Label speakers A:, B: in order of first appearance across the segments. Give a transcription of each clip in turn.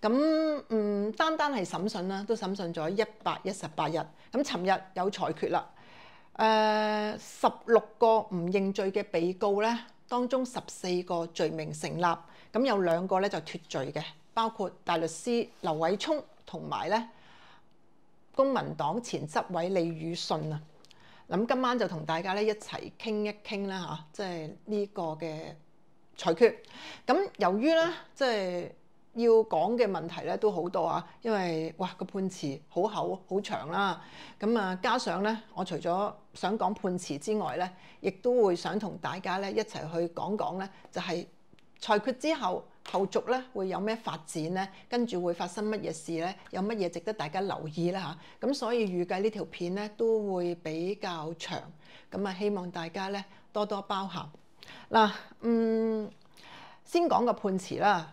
A: 咁唔單單係審訊啦，都審訊咗一百一十八日。咁尋日有裁決啦。誒，十六個唔認罪嘅被告咧，當中十四个罪名成立，咁有兩個咧就脱罪嘅，包括大律師劉偉聰同埋咧公民黨前執委李宇信啊。咁今晚就同大家咧一齊傾一傾啦嚇，即係呢個嘅裁決。咁由於咧即係。要講嘅問題咧都好多啊，因為哇個判詞好厚好長啦。咁啊，加上咧，我除咗想講判詞之外咧，亦都會想同大家咧一齊去講講咧，就係裁決之後後續咧會有咩發展咧，跟住會發生乜嘢事咧，有乜嘢值得大家留意啦嚇。咁所以預計呢條片咧都會比較長。咁啊，希望大家咧多多包涵嗱。嗯，先講個判詞啦。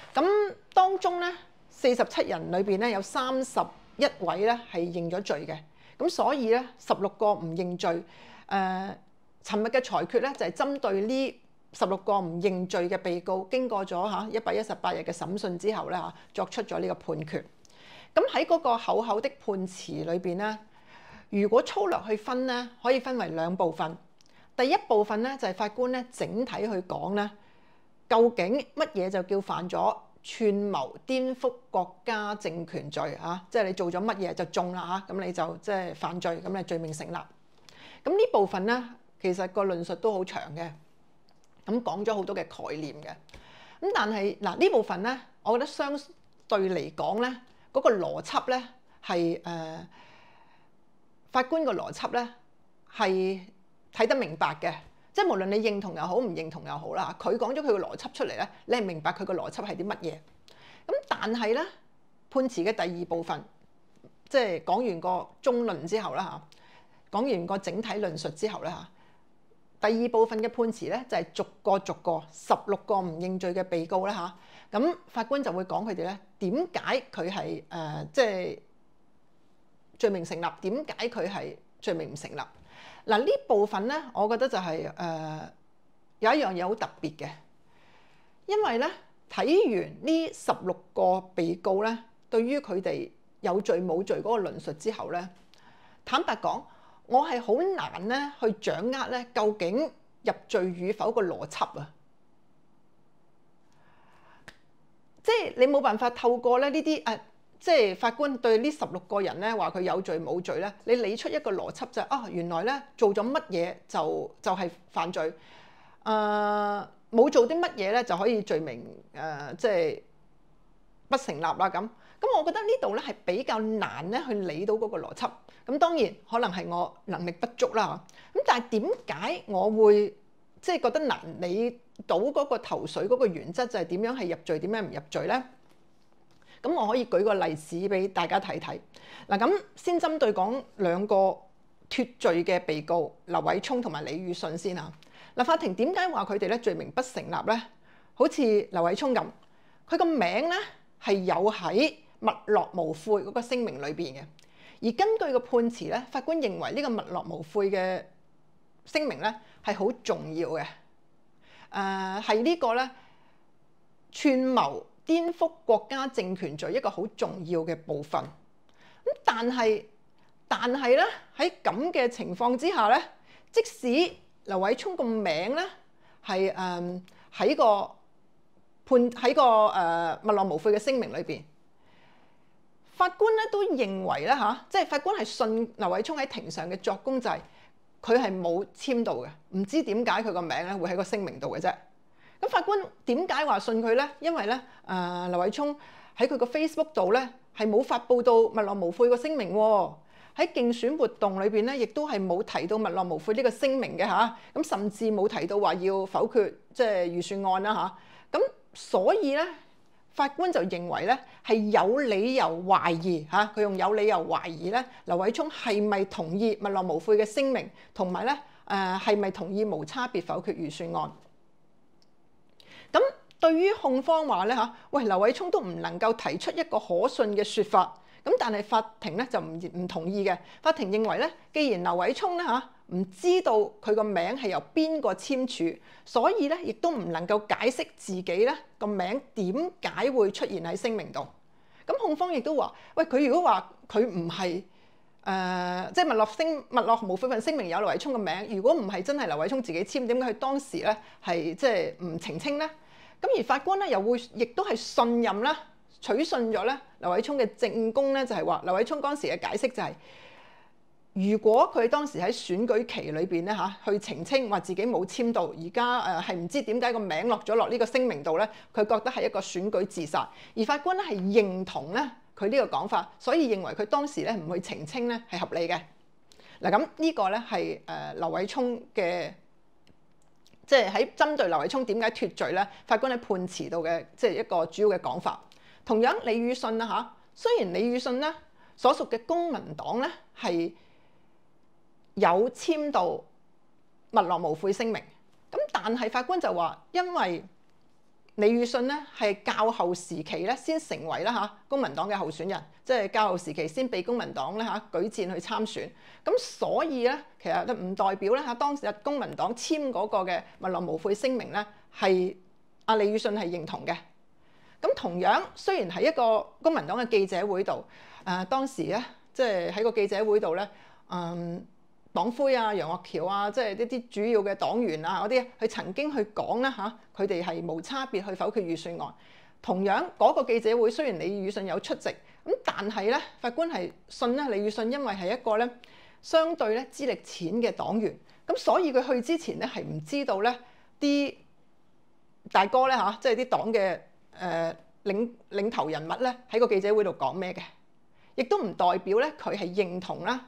A: 咁當中咧，四十七人裏邊咧有三十一位咧係認咗罪嘅，咁所以咧十六個唔認罪。誒，尋日嘅裁決咧就係針對呢十六個唔認罪嘅被告，經過咗嚇一百一十八日嘅審訊之後咧嚇作出咗呢個判決。咁喺嗰個厚厚的判詞裏邊咧，如果粗略去分咧，可以分為兩部分。第一部分咧就係法官咧整體去講咧。究竟乜嘢就叫犯咗串谋颠覆国家政权罪啊？即系你做咗乜嘢就中啦嚇，咁你就即系犯罪，咁你罪名成立。咁呢部分咧，其實個論述都好長嘅，咁講咗好多嘅概念嘅。咁但係嗱呢部分咧，我覺得相對嚟講咧，嗰個邏輯咧係誒法官嘅邏輯咧係睇得明白嘅。即係無論你認同又好唔認同又好啦，佢講咗佢個邏輯出嚟咧，你係明白佢個邏輯係啲乜嘢。咁但係咧判詞嘅第二部分，即係講完個中論之後啦嚇，講完個整體論述之後啦嚇，第二部分嘅判詞咧就係逐個逐個十六個唔認罪嘅被告啦嚇，咁法官就會講佢哋咧點解佢係誒即係罪名成立，點解佢係罪名唔成立？嗱呢部分咧，我覺得就係誒有一樣嘢好特別嘅，因為咧睇完呢十六個被告咧，對於佢哋有罪冇罪嗰個論述之後咧，坦白講，我係好難咧去掌握咧究竟入罪與否個邏輯啊，即係你冇辦法透過咧呢啲誒。即係法官對呢十六個人咧話佢有罪冇罪咧？你理出一個邏輯就係啊，原來咧做咗乜嘢就就係犯罪，誒冇做啲乜嘢咧就可以罪名誒即係不成立啦咁。咁我覺得呢度咧係比較難咧去理到嗰個邏輯。咁當然可能係我能力不足啦。咁但係點解我會即係覺得難理到嗰個頭水嗰個原則就係點樣係入罪點樣唔入罪咧？咁我可以舉個例子俾大家睇睇。嗱，咁先針對講兩個脱罪嘅被告，劉偉聰同埋李宇信先啊。嗱，法庭點解話佢哋咧罪名不成立咧？好似劉偉聰咁，佢個名咧係有喺物落無悔嗰個聲明裏邊嘅。而根據個判詞咧，法官认为呢個物落無悔嘅聲明咧係好重要嘅。誒，係呢個咧串謀。颠覆国家政权罪一个好重要嘅部分，咁但系但系咧喺咁嘅情况之下咧，即使刘伟聪个名咧系诶喺个判喺个诶勿浪无悔嘅声明里边，法官咧都认为咧吓，即系法官系信刘伟聪喺庭上嘅作供就系佢系冇签到嘅，唔知点解佢个名咧会喺个声明度嘅啫。咁法官點解話信佢咧？因為咧，誒劉偉聰喺佢個 Facebook 度咧係冇發布到勿樂無悔個聲明喎，喺競選活動裏邊咧亦都係冇提到勿樂無悔呢個聲明嘅嚇，咁甚至冇提到話要否決即係預算案啦嚇，咁所以咧法官就認為咧係有理由懷疑嚇，佢用有理由懷疑咧劉偉聰係咪同意勿樂無悔嘅聲明，同埋咧誒係咪同意無差別否決預算案？咁對於控方話咧嚇，喂劉偉聰都唔能夠提出一個可信嘅説法，咁但係法庭咧就唔唔同意嘅。法庭認為咧，既然劉偉聰咧嚇唔知道佢個名係由邊個簽署，所以咧亦都唔能夠解釋自己咧個名點解會出現喺聲明度。咁控方亦都話，喂佢如果話佢唔係。誒，即係麥樂星麥樂無悔份聲明有劉偉聰嘅名，如果唔係真係劉偉聰自己簽，點解佢當時咧係即係唔澄清咧？咁而法官咧又會，亦都係信任啦、取信咗咧劉偉聰嘅證供咧，就係話劉偉聰當時嘅解釋就係，如果佢當時喺選舉期裏邊咧嚇去澄清話自己冇簽到，而家誒係唔知點解個名落咗落呢個聲明度咧，佢覺得係一個選舉自殺，而法官咧係認同咧。佢呢個講法，所以認為佢當時咧唔去澄清咧係合理嘅。嗱咁呢個咧係誒劉偉聰嘅，即係喺針對劉偉聰點解脱罪咧，法官喺判詞度嘅即係一個主要嘅講法。同樣李宇信啦嚇，雖然李宇信咧所屬嘅公民黨咧係有簽到勿忘無悔聲明，咁但係法官就話因為。李宇信咧係較後時期咧先成為啦嚇公民黨嘅候選人，即係較後時期先被公民黨咧嚇舉戰去參選。咁所以咧其實都唔代表咧嚇當時公民黨簽嗰個嘅勿論無悔聲明咧係阿李宇信係認同嘅。咁同樣雖然喺一個公民黨嘅記者會度，誒當時咧即係喺個記者會度咧嗯。黨魁啊，楊岳橋啊，即係一啲主要嘅黨員啊，嗰啲佢曾經去講啦嚇，佢哋係無差別去否決預算案。同樣嗰個記者會，雖然李宇信有出席，咁但係咧，法官係信咧李宇信，因為係一個咧相對咧資歷淺嘅黨員，咁所以佢去之前咧係唔知道咧啲大哥咧嚇，即係啲黨嘅誒領領頭人物咧喺個記者會度講咩嘅，亦都唔代表咧佢係認同啦。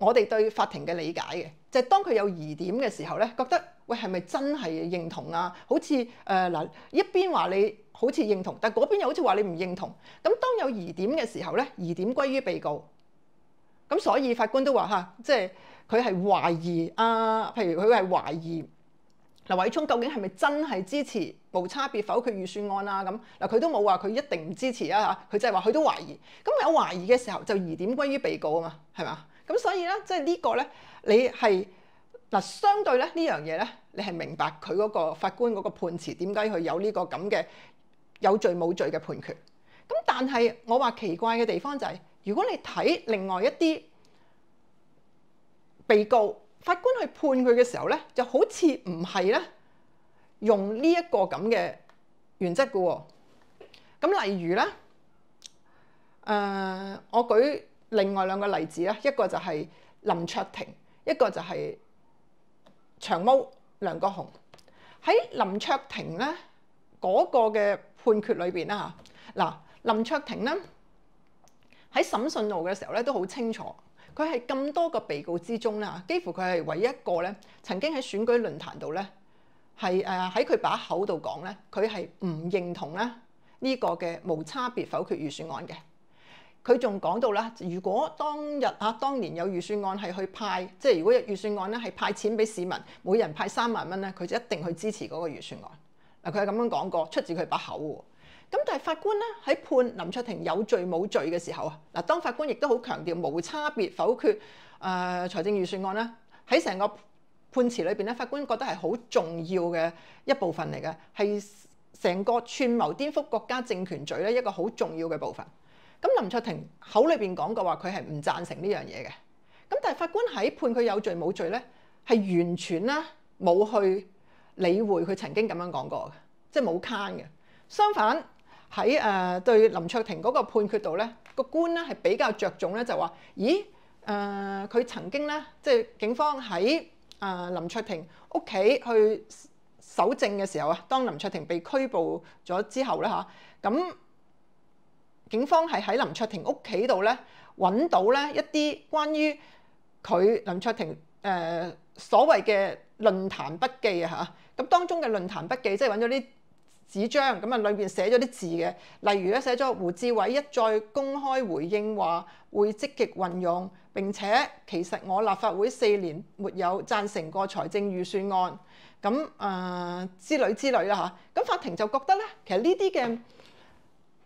A: 我哋對法庭嘅理解嘅就係當佢有疑點嘅時候咧，覺得喂係咪真係認同啊？好似誒嗱，一邊話你好似認同，但嗰邊又好似話你唔認同。咁當有疑點嘅時候咧，疑點歸於被告。咁所以法官都話嚇，即係佢係懷疑啊。譬如佢係懷疑嗱，偉聰究竟係咪真係支持無差別否決預算案啊？咁嗱，佢都冇話佢一定唔支持啊。嚇，佢就係話佢都懷疑。咁有懷疑嘅時候就疑點歸於被告啊嘛，係嘛？咁所以咧，即係呢個咧，你係嗱相對咧呢樣嘢咧，你係明白佢嗰個法官嗰個判詞點解佢有呢個咁嘅有罪冇罪嘅判決。咁但係我話奇怪嘅地方就係，如果你睇另外一啲被告法官去判佢嘅時候咧，就好似唔係咧用呢一個咁嘅原則嘅。咁例如咧，誒我舉。另外兩個例子咧，一個就係林卓廷，一個就係長毛梁國雄。喺林卓廷咧嗰個嘅判決裏邊啦嚇，嗱林卓廷咧喺審訊路嘅時候咧都好清楚，佢係咁多個被告之中啦，幾乎佢係唯一一個咧曾經喺選舉論壇度咧係誒喺佢把口度講咧，佢係唔認同咧呢個嘅無差別否決預算案嘅。佢仲講到啦，如果當日啊當年有預算案係去派，即係如果預算案咧係派錢俾市民，每人派三萬蚊咧，佢就一定去支持嗰個預算案嗱。佢係咁樣講過，出自佢把口喎。咁但係法官咧喺判林卓廷有罪冇罪嘅時候啊嗱，當法官亦都好強調無差別否決誒財政預算案咧，喺成個判詞裏邊咧，法官覺得係好重要嘅一部分嚟嘅，係成個串謀顛覆國家政權罪咧一個好重要嘅部分。咁林卓廷口裏邊講過話，佢係唔贊成呢樣嘢嘅。咁但係法官喺判佢有罪冇罪咧，係完全咧冇去理會佢曾經咁樣講過嘅，即係冇 c 嘅。相反喺誒對林卓廷嗰個判決度咧，個官咧係比較着重咧就話：咦誒佢曾經咧，即係警方喺誒林卓廷屋企去搜證嘅時候啊，當林卓廷被拘捕咗之後咧嚇咁。警方係喺林卓廷屋企度咧揾到咧一啲關於佢林卓廷誒所謂嘅論壇筆記啊嚇，咁當中嘅論壇筆記即係揾咗啲紙張，咁啊裏邊寫咗啲字嘅，例如咧寫咗胡志偉一再公開回應話會積極運用，並且其實我立法會四年沒有贊成過財政預算案，咁啊之類之類啦嚇，咁法庭就覺得咧，其實呢啲嘅。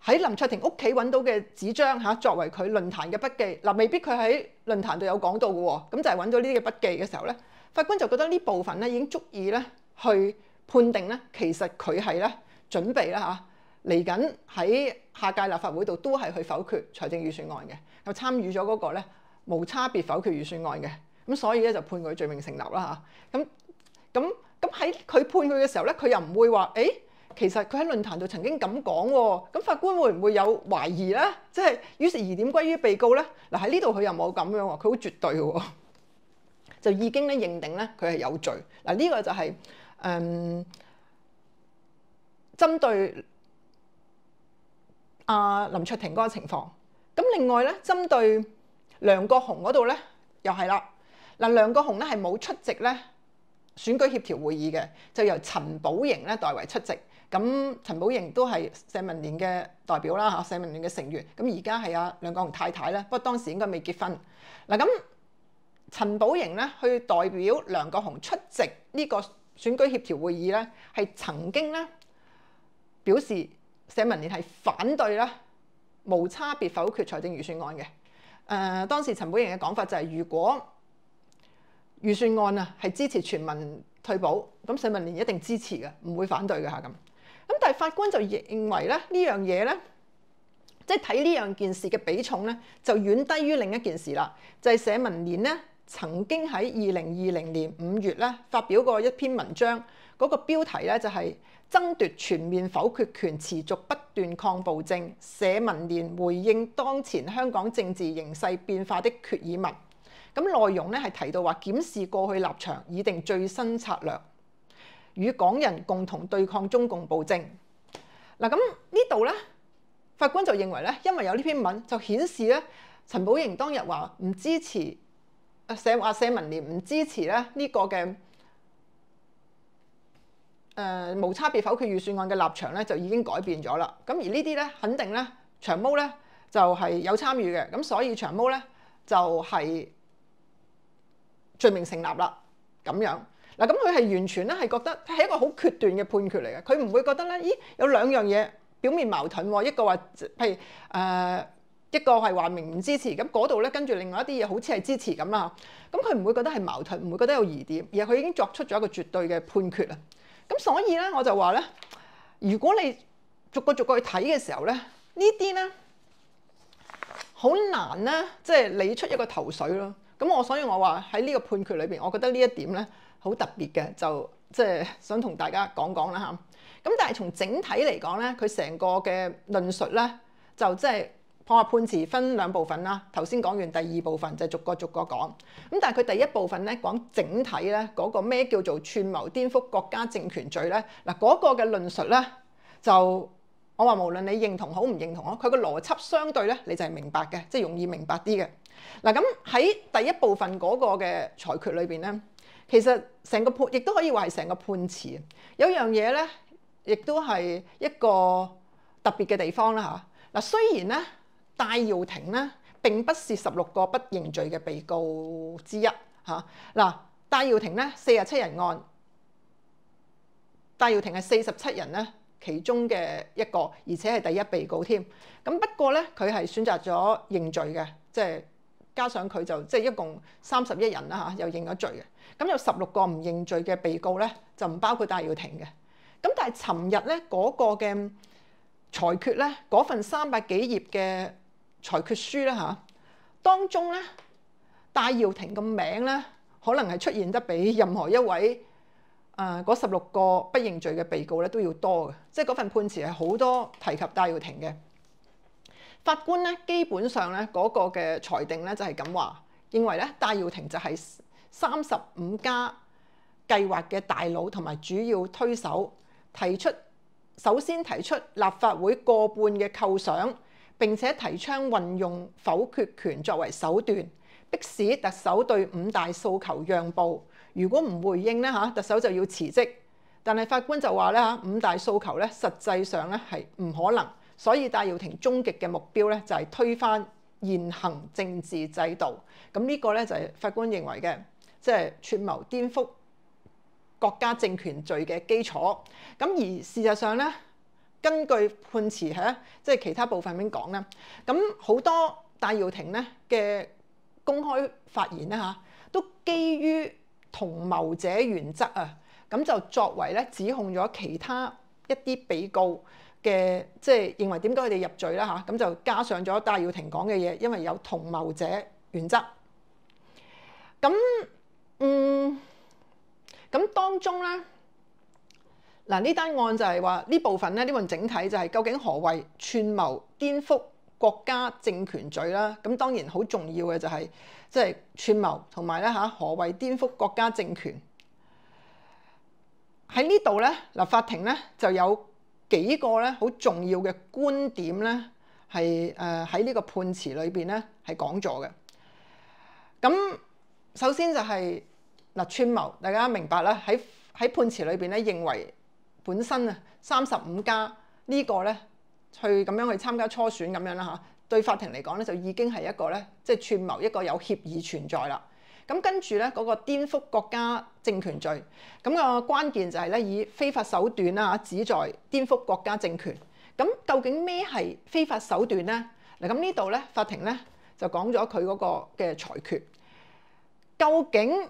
A: 喺林卓廷屋企揾到嘅紙張嚇，作為佢論壇嘅筆記嗱，未必佢喺論壇度有講到嘅喎，咁就係揾到呢啲嘅筆記嘅時候咧，法官就覺得呢部分咧已經足以咧去判定咧，其實佢係咧準備啦嚇，嚟緊喺下屆立法會度都係去否決財政預算案嘅，又參與咗嗰個咧無差別否決預算案嘅，咁所以咧就判佢罪名成立啦嚇，咁咁咁喺佢判佢嘅時候咧，佢又唔會話誒。其實佢喺論壇度曾經咁講喎，咁法官會唔會有懷疑咧？即係於是疑點歸於被告咧。嗱喺呢度佢又冇咁樣喎，佢好絕對喎，就已經咧認定咧佢係有罪。嗱呢個就係誒針對阿林卓廷嗰個情況。咁另外咧，針對梁國雄嗰度咧，又係啦。嗱梁國雄咧係冇出席咧選舉協調會議嘅，就由陳寶瑩咧代為出席。咁陳寶瑩都係社民連嘅代表啦嚇，社民連嘅成員。咁而家係阿梁國雄太太啦，不過當時應該未結婚。嗱咁陳寶瑩咧去代表梁國雄出席呢個選舉協調會議咧，係曾經咧表示社民連係反對啦無差別否決財政預算案嘅。誒當時陳寶瑩嘅講法就係如果預算案啊係支持全民退保，咁社民連一定支持嘅，唔會反對嘅嚇咁。咁但係法官就認為咧，呢樣嘢咧，即係睇呢樣件事嘅比重咧，就遠低於另一件事啦。就係社民連咧，曾經喺二零二零年五月咧發表過一篇文章，嗰個標題咧就係爭奪全面否決權，持續不斷抗暴政。社民連回應當前香港政治形勢變化的決議文。咁內容咧係提到話檢視過去立場，以定最新策略。與港人共同對抗中共暴政。嗱，咁呢度咧，法官就認為咧，因為有呢篇文就顯示咧，陳寶瑩當日話唔支持啊社啊社民聯唔支持咧呢個嘅誒無差別否決預算案嘅立場咧，就已經改變咗啦。咁而呢啲咧，肯定咧，長毛咧就係有參與嘅。咁所以長毛咧就係罪名成立啦。咁樣。嗱咁佢係完全咧係覺得係一個好決斷嘅判決嚟嘅，佢唔會覺得咧，咦有兩樣嘢表面矛盾，一個話譬如誒，一個係話明唔支持，咁嗰度咧跟住另外一啲嘢好似係支持咁啦，咁佢唔會覺得係矛盾，唔會覺得有疑點，而佢已經作出咗一個絕對嘅判決啦。咁所以咧我就話咧，如果你逐個逐個去睇嘅時候咧，呢啲咧好難咧，即係理出一個頭水咯。咁我所以我話喺呢個判決裏邊，我覺得呢一點咧。好特別嘅，就即係想同大家講講啦嚇。咁但係從整體嚟講咧，佢成個嘅論述咧，就即係破決判詞分兩部分啦。頭先講完第二部分就逐個逐個講。咁但係佢第一部分咧講整體咧嗰個咩叫做串謀顛覆國家政權罪咧嗱嗰個嘅論述咧就我話無論你認同好唔認同咯，佢個邏輯相對咧你就係明白嘅，即係容易明白啲嘅嗱。咁喺第一部分嗰個嘅裁決裏邊咧。其實成個判亦都可以話係成個判詞。有樣嘢咧，亦都係一個特別嘅地方啦。嚇嗱，雖然咧戴耀廷咧並不是十六個不認罪嘅被告之一嚇嗱，戴耀廷咧四十七人案，戴耀廷係四十七人咧其中嘅一個，而且係第一被告添。咁不過咧，佢係選擇咗認罪嘅，即係加上佢就即係一共三十一人啦嚇，又認咗罪嘅。咁有十六個唔認罪嘅被告咧，就唔包括戴耀廷嘅。咁但係，尋日咧嗰個嘅裁決咧，嗰份三百幾頁嘅裁決書咧，嚇當中咧戴耀廷嘅名咧，可能係出現得比任何一位誒嗰十六個不認罪嘅被告咧都要多嘅，即係嗰份判詞係好多提及戴耀廷嘅法官咧。基本上咧，嗰個嘅裁定咧就係咁話，認為咧戴耀廷就係。三十五家計劃嘅大佬同埋主要推手提出，首先提出立法會過半嘅構想，並且提倡運用否決權作為手段，迫使特首對五大訴求讓步。如果唔回應咧，嚇特首就要辭職。但係法官就話咧嚇五大訴求咧實際上咧係唔可能，所以戴耀廷終極嘅目標咧就係推翻現行政治制度。咁呢個咧就係法官認為嘅。即係串謀顛覆國家政權罪嘅基礎。咁而事實上咧，根據判詞嚇，即係其他部分咁講咧，咁好多戴耀廷咧嘅公開發言咧嚇，都基於同謀者原則啊。咁就作為咧指控咗其他一啲被告嘅，即係認為點解佢哋入罪啦嚇？咁就加上咗戴耀廷講嘅嘢，因為有同謀者原則。咁嗯，咁當中咧，嗱呢單案就係話呢部分咧，呢份整體就係究竟何為串謀顛覆國家政權罪啦。咁當然好重要嘅就係即系串謀同埋咧嚇何為顛覆國家政權。喺呢度咧，嗱法庭咧就有幾個咧好重要嘅觀點咧係誒喺呢個判詞裏邊咧係講咗嘅。咁首先就係嗱串謀，大家明白啦。喺喺判詞裏邊咧，認為本身啊三十五家呢個咧去咁樣去參加初選咁樣啦嚇，對法庭嚟講咧就已經係一個咧即係串謀一個有協議存在啦。咁跟住咧嗰個顛覆國家政權罪咁個關鍵就係咧以非法手段啦嚇，旨在顛覆國家政權。咁究竟咩係非法手段咧？嗱咁呢度咧法庭咧就講咗佢嗰個嘅裁決。究竟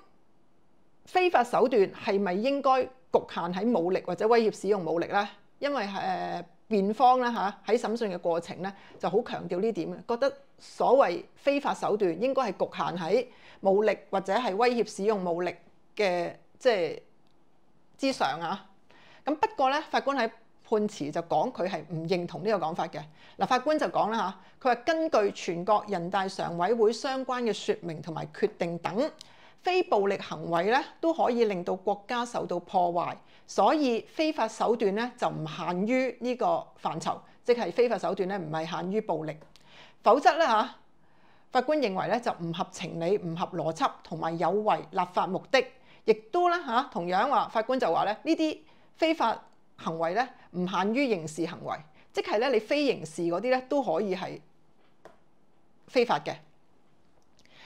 A: 非法手段係咪應該局限喺武力或者威脅使用武力咧？因為誒辯方咧嚇喺審訊嘅過程咧就好強調呢點嘅，覺得所謂非法手段應該係局限喺武力或者係威脅使用武力嘅即係之上啊。咁不過咧，法官喺判詞就講佢係唔認同呢個講法嘅。嗱，法官就講啦嚇，佢話根據全國人大常委會相關嘅説明同埋決定等，非暴力行為咧都可以令到國家受到破壞，所以非法手段咧就唔限於呢個範疇，即係非法手段咧唔係限於暴力。否則咧嚇，法官認為咧就唔合情理、唔合邏輯同埋有違立法目的，亦都咧嚇同樣話，法官就話咧呢啲非法。行為咧唔限於刑事行為，即係咧你非刑事嗰啲咧都可以係非法嘅。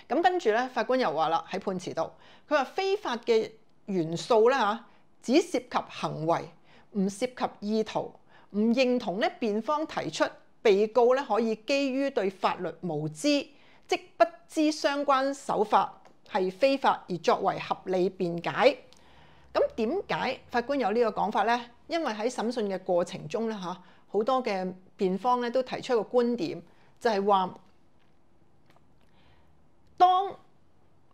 A: 咁跟住咧，法官又話啦喺判詞度，佢話非法嘅元素咧嚇，只涉及行為，唔涉及意圖，唔認同咧辯方提出被告咧可以基於對法律無知，即不知相關手法係非法而作為合理辯解。咁點解法官有呢個講法咧？因為喺審訊嘅過程中咧，嚇好多嘅辯方咧都提出一個觀點，就係話當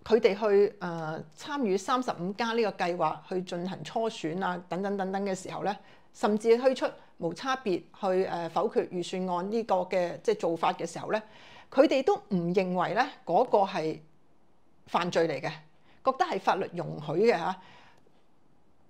A: 佢哋去誒參與三十五加呢個計劃去進行初選啊，等等等等嘅時候咧，甚至推出無差別去誒否決預算案呢個嘅即係做法嘅時候咧，佢哋都唔認為咧嗰個係犯罪嚟嘅，覺得係法律容許嘅嚇。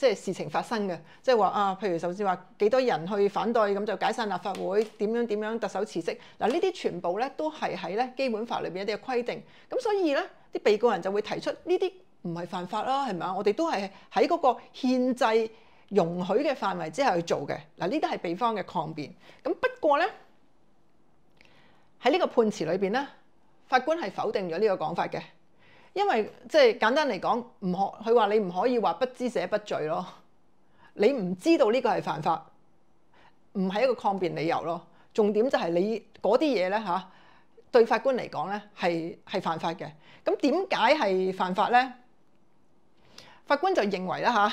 A: 即係事情發生嘅，即係話啊，譬如首先話幾多人去反對，咁就解散立法會，點樣點樣，特首辭職嗱，呢啲全部咧都係喺咧基本法裏邊一啲嘅規定，咁所以咧啲被告人就會提出呢啲唔係犯法啦，係咪啊？我哋都係喺嗰個憲制容許嘅範圍之下去做嘅嗱，呢啲係被方嘅抗辯，咁不過咧喺呢個判詞裏邊咧，法官係否定咗呢個講法嘅。因為即係簡單嚟講，唔可佢話你唔可以話不知者不罪咯。你唔知道呢個係犯法，唔係一個抗辯理由咯。重點就係你嗰啲嘢咧嚇，對法官嚟講咧係係犯法嘅。咁點解係犯法咧？法官就認為啦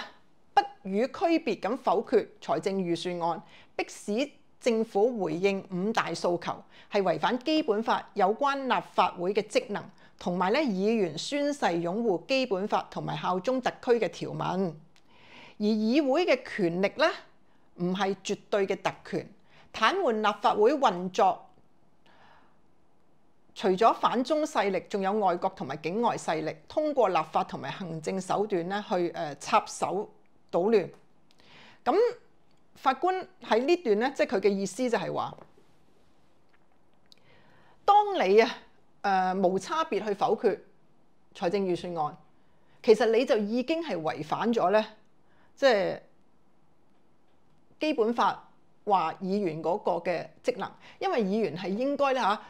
A: 嚇，不與區別咁否決財政預算案，迫使政府回應五大訴求，係違反基本法有關立法會嘅職能。同埋咧，議員宣誓擁護基本法同埋效忠特區嘅條文，而議會嘅權力咧，唔係絕對嘅特權。壟斷立法會運作，除咗反中勢力，仲有外國同埋境外勢力，通過立法同埋行政手段咧去誒插手攪亂。咁法官喺呢段咧，即係佢嘅意思就係話，當你啊。誒無差別去否決財政預算案，其實你就已經係違反咗咧，即係基本法話議員嗰個嘅職能，因為議員係應該咧嚇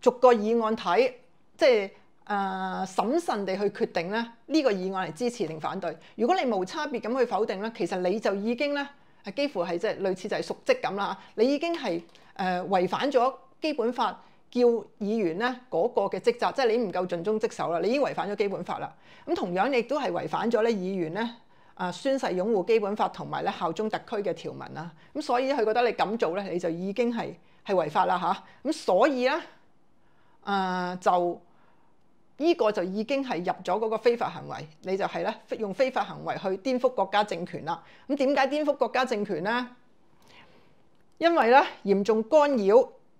A: 逐個議案睇，即係誒審慎地去決定咧呢個議案嚟支持定反對。如果你無差別咁去否定咧，其實你就已經咧係幾乎係即係類似就係熟職咁啦。你已經係誒違反咗基本法。叫議員咧嗰個嘅職責，即係你唔夠盡忠職守啦，你已經違反咗基本法啦。咁同樣亦都係違反咗咧議員咧啊宣誓擁護基本法同埋咧效忠特區嘅條文啦。咁所以佢覺得你咁做咧，你就已經係係違法啦嚇。咁所以咧啊就依個就已經係入咗嗰個非法行為，你就係咧用非法行為去顛覆國家政權啦。咁點解顛覆國家政權咧？因為咧嚴重干擾。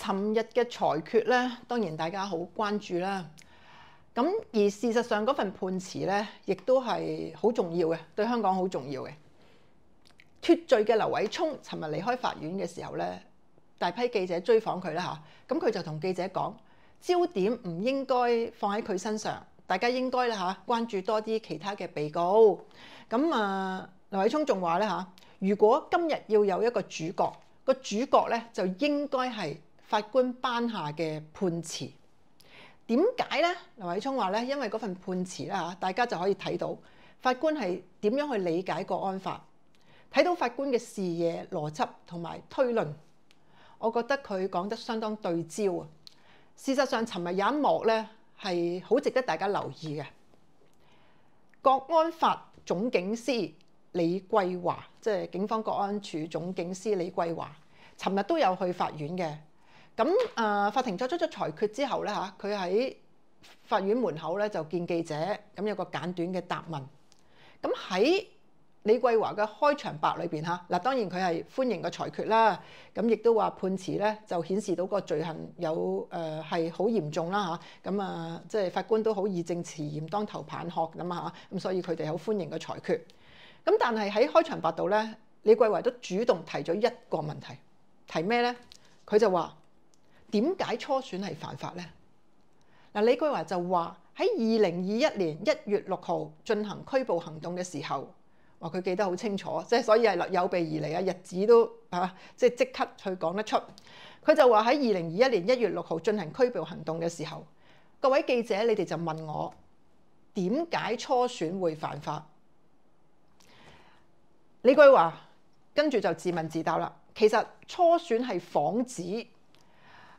A: 尋日嘅裁決咧，當然大家好關注啦。咁而事實上嗰份判詞咧，亦都係好重要嘅，對香港好重要嘅。脱罪嘅劉偉聰，尋日離開法院嘅時候咧，大批記者追訪佢啦。嚇，咁佢就同記者講，焦點唔應該放喺佢身上，大家應該啦嚇關注多啲其他嘅被告。咁啊，劉偉聰仲話咧嚇，如果今日要有一個主角，個主角咧就應該係。法官班下嘅判詞點解咧？劉偉聰話咧，因為嗰份判詞啦大家就可以睇到法官係點樣去理解國安法，睇到法官嘅視野、邏輯同埋推論，我覺得佢講得相當對焦啊。事實上，尋日有一幕咧係好值得大家留意嘅，國安法總警司李桂華，即係警方國安處總警司李桂華，尋日都有去法院嘅。咁誒，法庭作出咗裁決之後咧嚇，佢喺法院門口咧就見記者，咁有個簡短嘅答問。咁喺李桂華嘅開場白裏邊嚇嗱，當然佢係歡迎個裁決啦。咁亦都話判詞咧就顯示到個罪行有誒係好嚴重啦嚇。咁啊，即係法官都好以正持嚴，當頭棒喝咁啊嚇。咁所以佢哋好歡迎個裁決。咁但係喺開場白度咧，李桂華都主動提咗一個問題，提咩咧？佢就話。點解初選係犯法咧？嗱，李桂華就話喺二零二一年一月六號進行拘捕行動嘅時候，話佢記得好清楚，即係所以係有備而嚟啊！日子都嚇，即係即刻去講得出。佢就話喺二零二一年一月六號進行拘捕行動嘅時候，各位記者，你哋就問我點解初選會犯法？李桂華跟住就自問自答啦。其實初選係防止。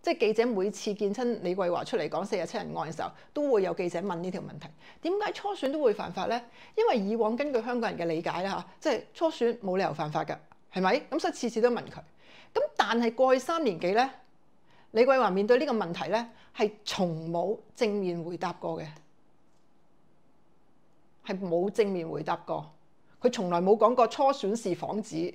A: 即係記者每次見親李桂華出嚟講四日七人案嘅時候，都會有記者問呢條問題：點解初選都會犯法咧？因為以往根據香港人嘅理解啦嚇，即係初選冇理由犯法㗎，係咪？咁所以次次都問佢。咁但係過去三年幾咧，李桂華面對呢個問題咧，係從冇正面回答過嘅，係冇正面回答過。佢從來冇講過初選是幌子。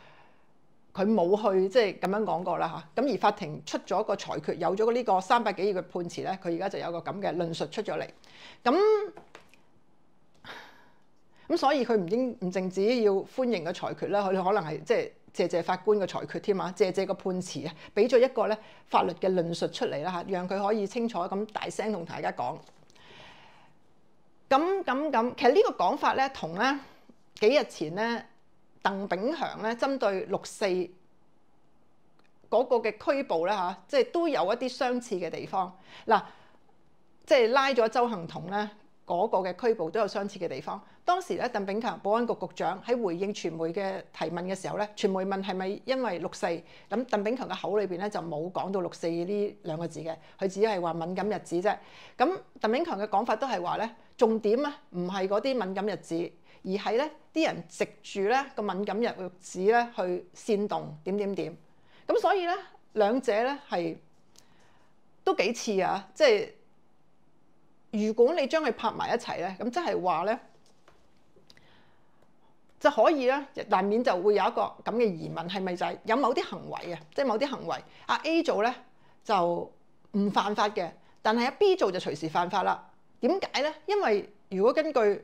A: 佢冇去即系咁樣講過啦嚇，咁而法庭出咗個裁決，有咗呢個三百幾億嘅判詞咧，佢而家就有個咁嘅論述出咗嚟。咁咁所以佢唔應唔淨止要歡迎個裁決啦，佢可能係即係謝謝法官嘅裁決添啊，謝謝個判詞啊，俾咗一個咧法律嘅論述出嚟啦嚇，讓佢可以清楚咁大聲同大家講。咁咁咁，其實呢個講法咧同咧幾日前咧。鄧炳強咧針對六四嗰個嘅拘捕咧嚇，即係都有一啲相似嘅地方。嗱，即係拉咗周幸同咧嗰個嘅拘捕都有相似嘅地方。當時咧，鄧炳強保安局局長喺回應傳媒嘅提問嘅時候咧，傳媒問係咪因為六四，咁鄧炳強嘅口裏邊咧就冇講到六四呢兩個字嘅，佢只係話敏感日子啫。咁鄧炳強嘅講法都係話咧，重點啊唔係嗰啲敏感日子。而係咧，啲人藉住咧個敏感日子咧去煽動點點點，咁所以咧兩者咧係都幾似啊！即係如果你將佢拍埋一齊咧，咁即係話咧就可以咧，難免就會有一個咁嘅疑問，係咪就係有某啲行為啊？即係某啲行為，阿 A 做咧就唔犯法嘅，但係阿 B 做就隨時犯法啦。點解咧？因為如果根據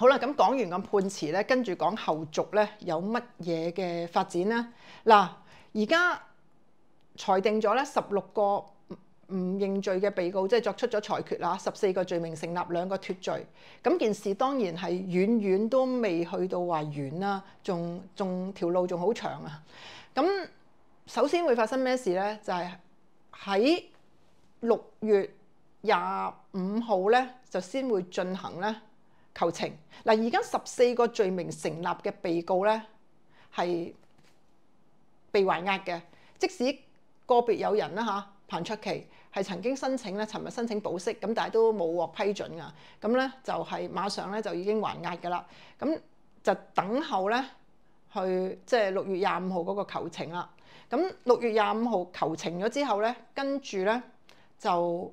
A: 好啦，咁講完個判詞咧，跟住講後續咧有乜嘢嘅發展咧？嗱，而家裁定咗咧十六個唔認罪嘅被告，即係作出咗裁決啦，十四个罪名成立，两个脱罪。咁件事當然係遠遠都未去到話完啦，仲仲條路仲好長啊！咁首先會發生咩事咧？就係喺六月廿五號咧，就先會進行咧。求情嗱，而家十四个罪名成立嘅被告咧，系被还押嘅。即使個別有人啦吓，彭卓棋係曾經申請咧，尋日申請保釋，咁但係都冇獲批准啊。咁咧就係馬上咧就已經还押噶啦。咁就等候咧去即係六月廿五號嗰個求情啦。咁六月廿五號求情咗之後咧，跟住咧就。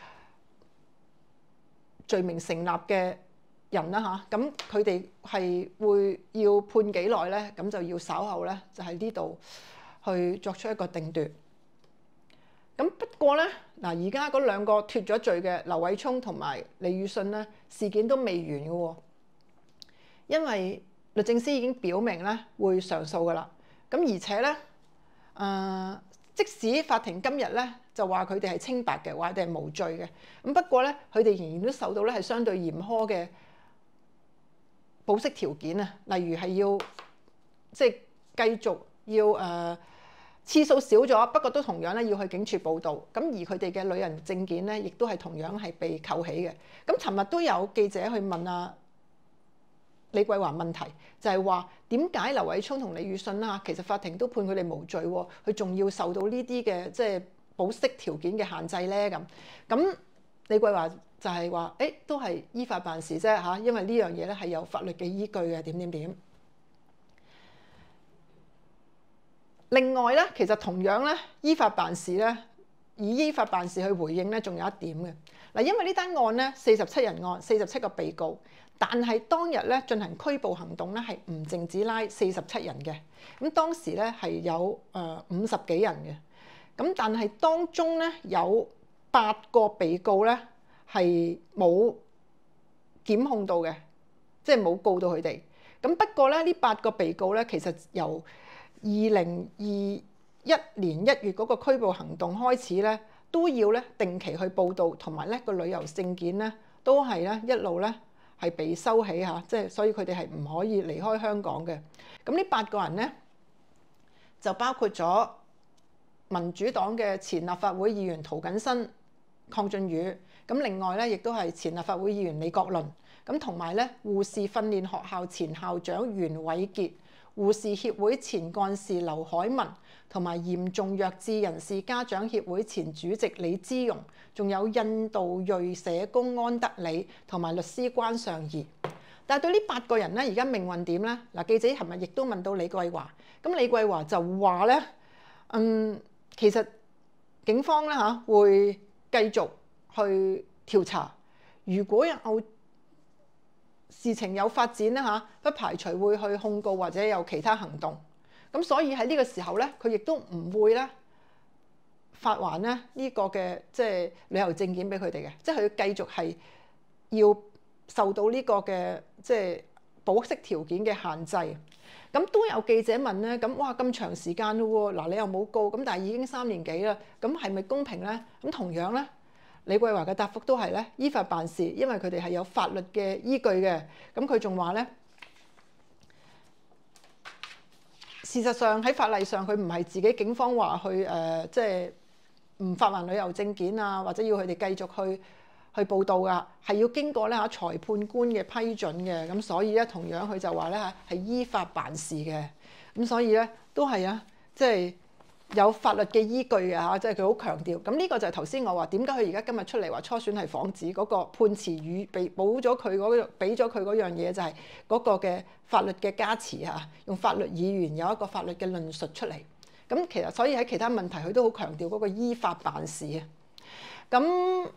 A: 罪名成立嘅人啦嚇，咁佢哋系會要判幾耐咧？咁就要稍後咧，就喺呢度去作出一個定奪。咁不過咧，嗱而家嗰兩個脱咗罪嘅劉偉聰同埋李宇信咧，事件都未完嘅喎，因為律政司已經表明咧會上訴噶啦。咁而且咧，誒即使法庭今日咧。就話佢哋係清白嘅，話佢哋係無罪嘅。咁不過咧，佢哋仍然都受到咧係相對嚴苛嘅保釋條件啊，例如係要即係繼續要誒次數少咗，不過都同樣咧要去警署報道。咁而佢哋嘅旅人證件咧，亦都係同樣係被扣起嘅。咁尋日都有記者去問啊。李桂華問題，就係話點解劉偉聰同李宇信啊，其實法庭都判佢哋無罪，佢仲要受到呢啲嘅即係。冇適條件嘅限制咧，咁咁李桂華就係話，誒都係依法辦事啫嚇，因為呢樣嘢咧係有法律嘅依據嘅，點點點。另外咧，其實同樣咧，依法辦事咧，以依法辦事去回應咧，仲有一點嘅嗱，因為呢單案咧，四十七人案，四十七個被告，但係當日咧進行拘捕行動咧，係唔淨止拉四十七人嘅，咁當時咧係有誒五十幾人嘅。咁但係當中咧有八個被告咧係冇檢控到嘅，即係冇告到佢哋。咁不過咧呢八個被告咧，其實由二零二一年一月嗰個拘捕行動開始咧，都要咧定期去報道，同埋咧個旅遊證件咧都係咧一路咧係被收起嚇，即係所以佢哋係唔可以離開香港嘅。咁呢八個人咧就包括咗。民主黨嘅前立法會議員陶錦新、邝俊宇，咁另外咧亦都係前立法會議員李國麟，咁同埋咧護士訓練學校前校長袁偉傑、護士協會前幹事劉海文，同埋嚴重弱智人士家長協會前主席李之容，仲有印度裔社工安德里同埋律師關尚儀。但係對呢八個人咧，而家命運點咧？嗱，記者係咪亦都問到李桂華？咁李桂華就話咧，嗯。其實警方咧嚇會繼續去調查，如果有事情有發展咧嚇，不排除會去控告或者有其他行動。咁所以喺呢個時候咧，佢亦都唔會咧發還咧呢個嘅即係旅遊證件俾佢哋嘅，即係佢繼續係要受到呢個嘅即係保釋條件嘅限制。咁都有記者問咧，咁哇咁長時間咯喎，嗱你又冇告，咁但係已經三年幾啦，咁係咪公平咧？咁同樣咧，李桂華嘅答覆都係咧依法辦事，因為佢哋係有法律嘅依據嘅。咁佢仲話咧，事實上喺法例上佢唔係自己警方話去誒，即係唔發還旅遊證件啊，或者要佢哋繼續去。去報道噶係要經過咧嚇裁判官嘅批准嘅，咁所以咧同樣佢就話咧嚇係依法辦事嘅，咁所以咧都係啊，即係有法律嘅依據嘅嚇，即係佢好強調咁呢個就係頭先我話點解佢而家今日出嚟話初選係仿子嗰個判詞語被補咗佢嗰俾咗佢嗰樣嘢就係嗰個嘅法律嘅加持嚇，用法律語言有一個法律嘅論述出嚟咁。其實所以喺其他問題佢都好強調嗰個依法辦事啊。咁。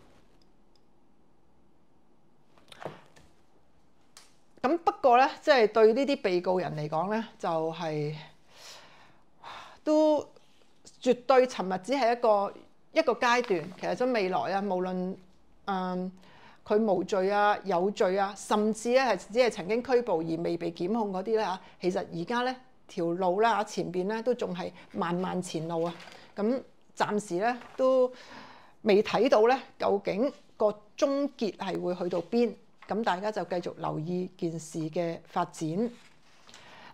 A: 咁不過咧，即係對呢啲被告人嚟講咧，就係都絕對尋日只係一個一個階段。其實喺未來啊，無論誒佢無罪啊、有罪啊，甚至咧係只係曾經拘捕而未被檢控嗰啲咧嚇，其實而家咧條路啦前邊咧都仲係漫漫前路啊！咁暫時咧都未睇到咧究竟個終結係會去到邊。咁大家就繼續留意件事嘅發展。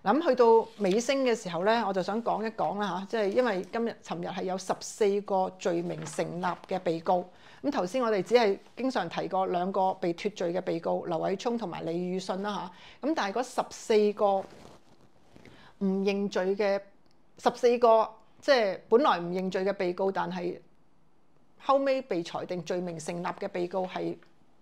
A: 咁去到尾聲嘅時候咧，我就想講一講啦嚇，即係因為今日、尋日係有十四個罪名成立嘅被告。咁頭先我哋只係經常提過兩個被脱罪嘅被告，劉偉聰同埋李宇信啦嚇。咁但係嗰十個唔認罪嘅十四個即係本來唔認罪嘅被告，但係後尾被裁定罪名成立嘅被告係。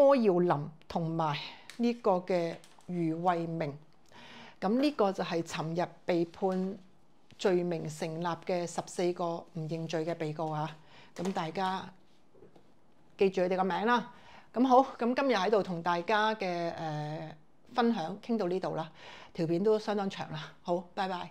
A: 柯耀林同埋呢个嘅余慧明，咁呢个就系寻日被判罪名成立嘅十四个唔认罪嘅被告啊！咁大家记住佢哋个名啦。咁好，咁今日喺度同大家嘅诶分享倾到呢度啦，条片都相当长啦。好，拜拜。